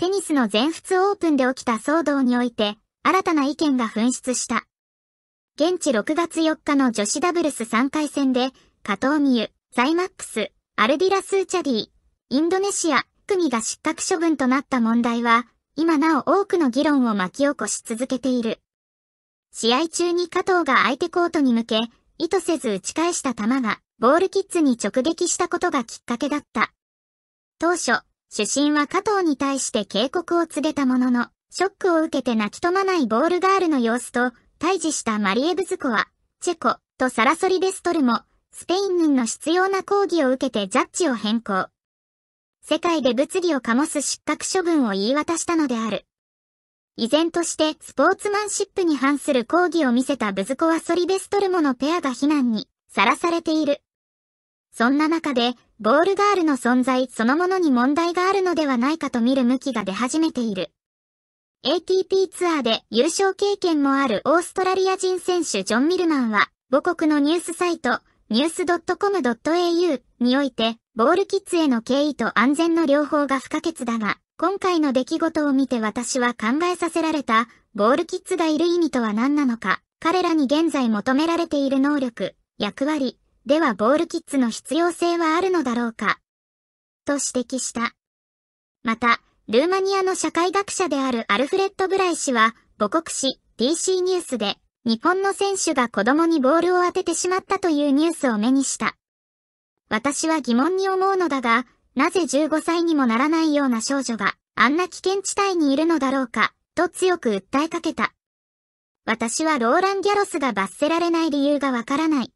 テニスの全仏オープンで起きた騒動において、新たな意見が噴出した。現地6月4日の女子ダブルス3回戦で、加藤美優、ザイマックス、アルディラ・スーチャディ、インドネシア、組が失格処分となった問題は、今なお多くの議論を巻き起こし続けている。試合中に加藤が相手コートに向け、意図せず打ち返した球が、ボールキッズに直撃したことがきっかけだった。当初、主審は加藤に対して警告を告げたものの、ショックを受けて泣き止まないボールガールの様子と、退治したマリエブズコは、チェコ、とサラソリデストルも、スペイン軍の必要な抗議を受けてジャッジを変更。世界で物議を醸す失格処分を言い渡したのである。依然としてスポーツマンシップに反する抗議を見せたブズコワ・ソリベストルモのペアが非難にさらされている。そんな中でボールガールの存在そのものに問題があるのではないかと見る向きが出始めている。ATP ツアーで優勝経験もあるオーストラリア人選手ジョン・ミルマンは、母国のニュースサイト、ニュース .com.au において、ボールキッズへの敬意と安全の両方が不可欠だが、今回の出来事を見て私は考えさせられた、ボールキッズがいる意味とは何なのか、彼らに現在求められている能力、役割、ではボールキッズの必要性はあるのだろうかと指摘した。また、ルーマニアの社会学者であるアルフレッド・ブライ氏は、母国史 DC ニュースで、日本の選手が子供にボールを当ててしまったというニュースを目にした。私は疑問に思うのだが、なぜ15歳にもならないような少女があんな危険地帯にいるのだろうか、と強く訴えかけた。私はローラン・ギャロスが罰せられない理由がわからない。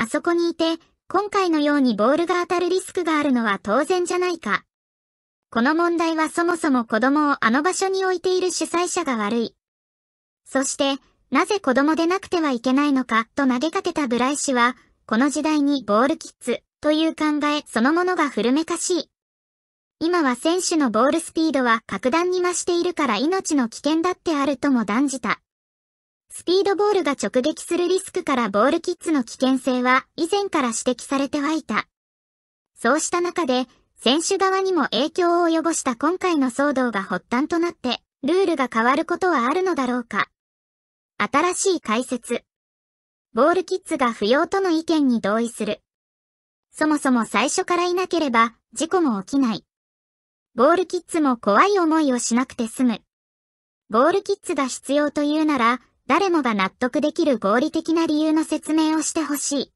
あそこにいて、今回のようにボールが当たるリスクがあるのは当然じゃないか。この問題はそもそも子供をあの場所に置いている主催者が悪い。そして、なぜ子供でなくてはいけないのかと投げかけたブライ氏は、この時代にボールキッズという考えそのものが古めかしい。今は選手のボールスピードは格段に増しているから命の危険だってあるとも断じた。スピードボールが直撃するリスクからボールキッズの危険性は以前から指摘されてはいた。そうした中で、選手側にも影響を及ぼした今回の騒動が発端となって、ルールが変わることはあるのだろうか。新しい解説。ボールキッズが不要との意見に同意する。そもそも最初からいなければ、事故も起きない。ボールキッズも怖い思いをしなくて済む。ボールキッズが必要というなら、誰もが納得できる合理的な理由の説明をしてほしい。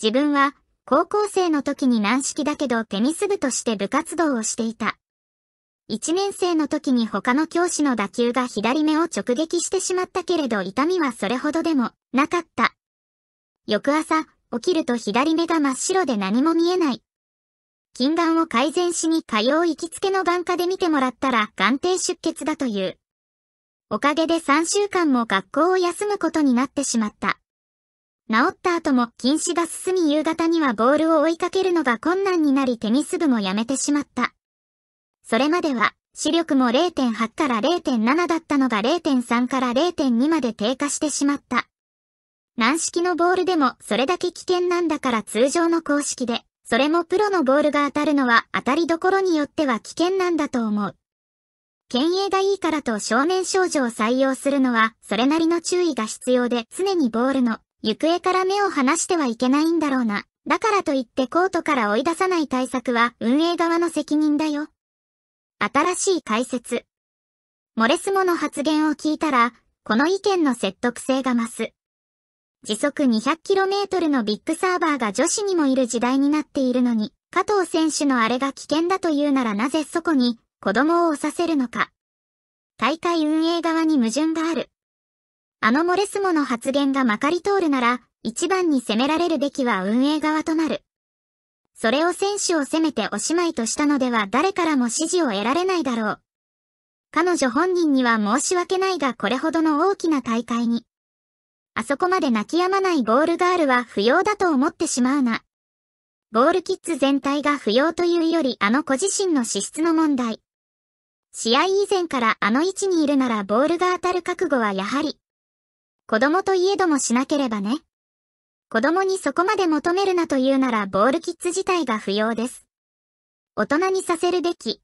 自分は、高校生の時に軟式だけどテニス部として部活動をしていた。1年生の時に他の教師の打球が左目を直撃してしまったけれど痛みはそれほどでもなかった。翌朝、起きると左目が真っ白で何も見えない。近眼を改善しに通う行きつけの眼科で見てもらったら眼底出血だという。おかげで3週間も学校を休むことになってしまった。治った後も禁止が進み夕方にはボールを追いかけるのが困難になりテニス部もやめてしまった。それまでは視力も0.8から0.7だったのが0.3から0.2まで低下してしまった。軟式のボールでもそれだけ危険なんだから通常の公式で、それもプロのボールが当たるのは当たりどころによっては危険なんだと思う。県営がいいからと正面症状を採用するのは、それなりの注意が必要で、常にボールの行方から目を離してはいけないんだろうな。だからといってコートから追い出さない対策は運営側の責任だよ。新しい解説。モレスモの発言を聞いたら、この意見の説得性が増す。時速 200km のビッグサーバーが女子にもいる時代になっているのに、加藤選手のあれが危険だというならなぜそこに、子供を押させるのか。大会運営側に矛盾がある。あのモレスモの発言がまかり通るなら、一番に責められるべきは運営側となる。それを選手を責めておしまいとしたのでは誰からも支持を得られないだろう。彼女本人には申し訳ないがこれほどの大きな大会に。あそこまで泣き止まないボールガールは不要だと思ってしまうな。ボールキッズ全体が不要というよりあの子自身の資質の問題。試合以前からあの位置にいるならボールが当たる覚悟はやはり、子供といえどもしなければね。子供にそこまで求めるなというならボールキッズ自体が不要です。大人にさせるべき。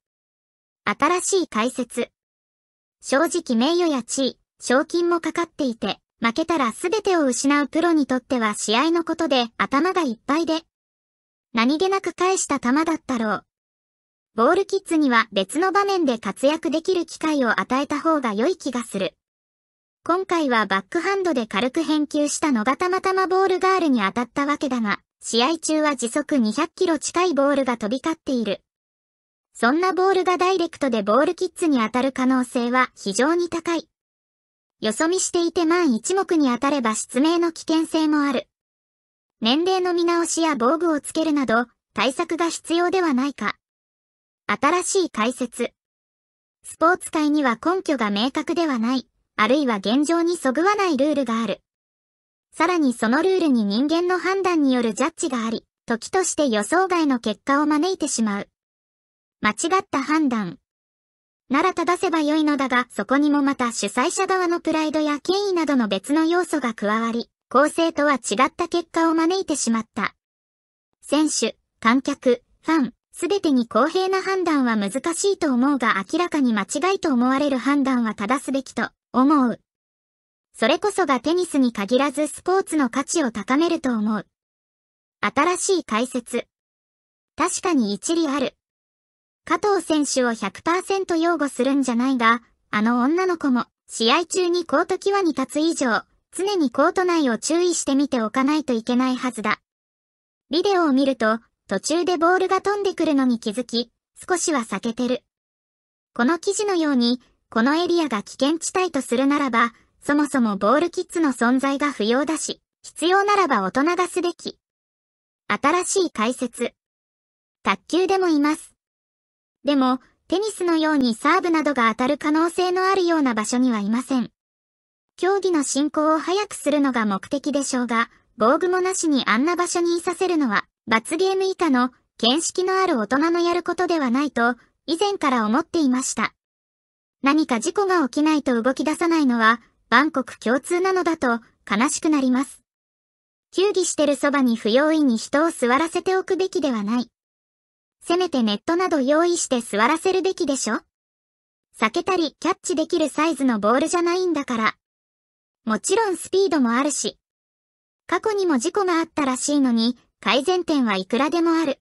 新しい解説。正直名誉や地位、賞金もかかっていて、負けたら全てを失うプロにとっては試合のことで頭がいっぱいで。何気なく返した球だったろう。ボールキッズには別の場面で活躍できる機会を与えた方が良い気がする。今回はバックハンドで軽く返球したのがたまたまボールガールに当たったわけだが、試合中は時速200キロ近いボールが飛び交っている。そんなボールがダイレクトでボールキッズに当たる可能性は非常に高い。よそ見していて万一目に当たれば失明の危険性もある。年齢の見直しや防具をつけるなど、対策が必要ではないか。新しい解説。スポーツ界には根拠が明確ではない、あるいは現状にそぐわないルールがある。さらにそのルールに人間の判断によるジャッジがあり、時として予想外の結果を招いてしまう。間違った判断。なら正せばよいのだが、そこにもまた主催者側のプライドや権威などの別の要素が加わり、構成とは違った結果を招いてしまった。選手、観客、ファン、全てに公平な判断は難しいと思うが明らかに間違いと思われる判断は正すべきと思う。それこそがテニスに限らずスポーツの価値を高めると思う。新しい解説。確かに一理ある。加藤選手を100%擁護するんじゃないが、あの女の子も、試合中にコート際に立つ以上、常にコート内を注意してみておかないといけないはずだ。ビデオを見ると、途中でボールが飛んでくるのに気づき、少しは避けてる。この記事のように、このエリアが危険地帯とするならば、そもそもボールキッズの存在が不要だし、必要ならば大人がすべき。新しい解説。卓球でもいます。でも、テニスのようにサーブなどが当たる可能性のあるような場所にはいません。競技の進行を早くするのが目的でしょうが、防具もなしにあんな場所にいさせるのは罰ゲーム以下の見識のある大人のやることではないと、以前から思っていました。何か事故が起きないと動き出さないのは、万国共通なのだと、悲しくなります。球技してるそばに不用意に人を座らせておくべきではない。せめてネットなど用意して座らせるべきでしょ避けたりキャッチできるサイズのボールじゃないんだから。もちろんスピードもあるし。過去にも事故があったらしいのに、改善点はいくらでもある。